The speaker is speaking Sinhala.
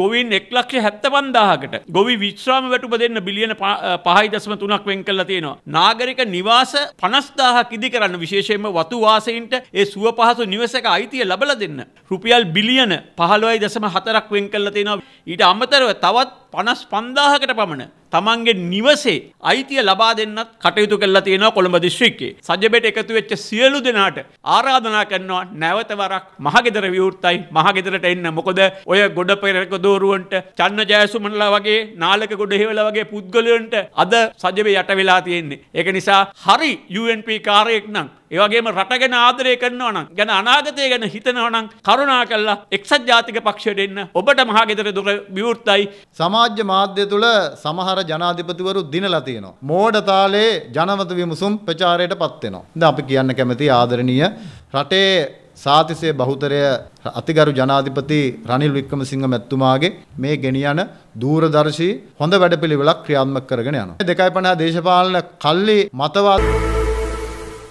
ගොවින් එක්ලක්ෂ හැත්තපන්දාහකට ගොවි විශ්‍රාම වැටුප දෙන්න බිලියන පහයි දසම තුනක් වෙන් කල්ලා තියෙනවා. නාගරික නිවාස පනස්දාහක් ඉදි කරන්න විශේෂයෙන්ම වතුවාසයින්ට ඒ සුව පහසු නිවසක අයිතිය ලබල දෙන්න. රුපියල් බිලියන පහළොයි දසම හතරක් වෙන් කල්ලා තියෙනවා. ඊට අමතරව තවත් පනස් පන්දාහකට පමණ තමන්ගේ නිවසේ අයිතිය ලබා දෙන්නත් කටයුතු කල්ලා තියෙනවා කොළඹ දිශ්‍රික්කේ සජබෙට එකතු වෙච්ච සියලු දෙනාට ආරාධනා කරනවා නැවතවරක් මහගෙදර විවෘත්තයි මහගෙදරට එන්න මොකොද ඔය ගොඩ පෙරක දෝරුවන්ට චන්න ජයසුමනලා වගේ නාලක ගොඩ හෙවල වගේ පුද්ගලයන්ට අද සජබේ යට වෙලා තියෙන්නේ. ඒක නිසා හරි UNP කාරයෙක් නම් ඒවගේම රටගෙන ආදරය කරනවා නම් ගැන අනාගතය ගැන හිතනවා නම් කරුණා කළා එක්සත් ජාතික පක්ෂයට එන්න ඔබට මහගෙදර දුර විවෘත්තයි සමාජ්‍ය මාධ්‍ය තුළ සමහර ජනාධිපතිවරු දිනලා තියෙනවා මෝඩ තාලේ ජනමත විමසුම් ප්‍රචාරයට පත් වෙනවා ඉතින් අපි කියන්න කැමති ආදරණීය රටේ සාතිසය බහුතරය අතිගරු ජනාධිපති රනිල් වික්‍රමසිංහ මැතිතුමාගේ මේ ගෙනියන දූරදර්ශී හොඳ වැඩපිළිවෙලක් ක්‍රියාත්මක කරගෙන යනවා 2.50 දේශපාලන කල්ලි මතවාදී